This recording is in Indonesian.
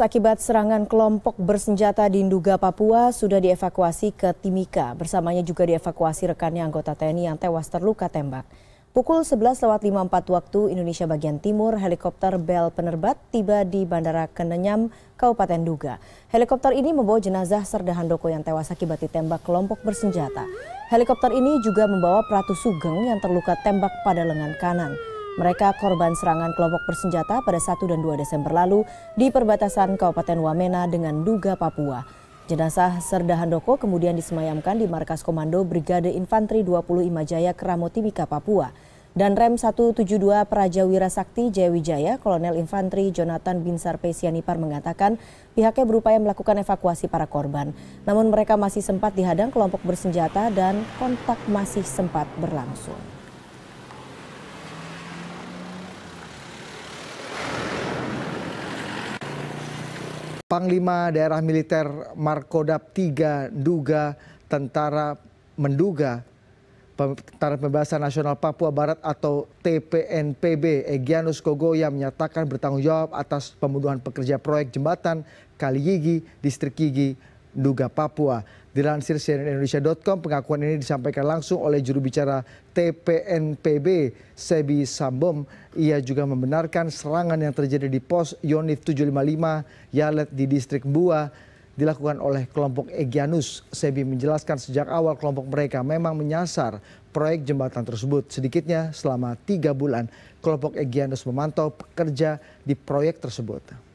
akibat serangan kelompok bersenjata di Nduga, Papua sudah dievakuasi ke Timika. Bersamanya juga dievakuasi rekannya anggota TNI yang tewas terluka tembak. Pukul 11.54 waktu Indonesia bagian Timur, helikopter Bell Penerbat tiba di Bandara Kenenyam, Kabupaten Duga. Helikopter ini membawa jenazah Serda Handoko yang tewas akibat ditembak kelompok bersenjata. Helikopter ini juga membawa Pratu Sugeng yang terluka tembak pada lengan kanan. Mereka korban serangan kelompok bersenjata pada 1 dan 2 Desember lalu di perbatasan Kabupaten Wamena dengan Duga, Papua. Jenazah Serda Handoko kemudian disemayamkan di Markas Komando Brigade Infanteri 20 Imajaya Keramotimika, Papua. Dan Rem 172 Praja Wirasakti Jayawijaya, Kolonel Infanteri Jonathan Binsar Pesianipar mengatakan pihaknya berupaya melakukan evakuasi para korban. Namun mereka masih sempat dihadang kelompok bersenjata dan kontak masih sempat berlangsung. panglima daerah militer Markodap tiga duga tentara menduga Tentara Pembebasan Nasional Papua Barat atau TPNPB Egyanus Kogoya menyatakan bertanggung jawab atas pembunuhan pekerja proyek jembatan Kaliyigi, Distrik Yigi, Duga, Papua dilansir cnn indonesia pengakuan ini disampaikan langsung oleh juru bicara tpnpb sebi sambom ia juga membenarkan serangan yang terjadi di pos yonif 755 yalet di distrik bua dilakukan oleh kelompok egyanus sebi menjelaskan sejak awal kelompok mereka memang menyasar proyek jembatan tersebut sedikitnya selama tiga bulan kelompok egyanus memantau pekerja di proyek tersebut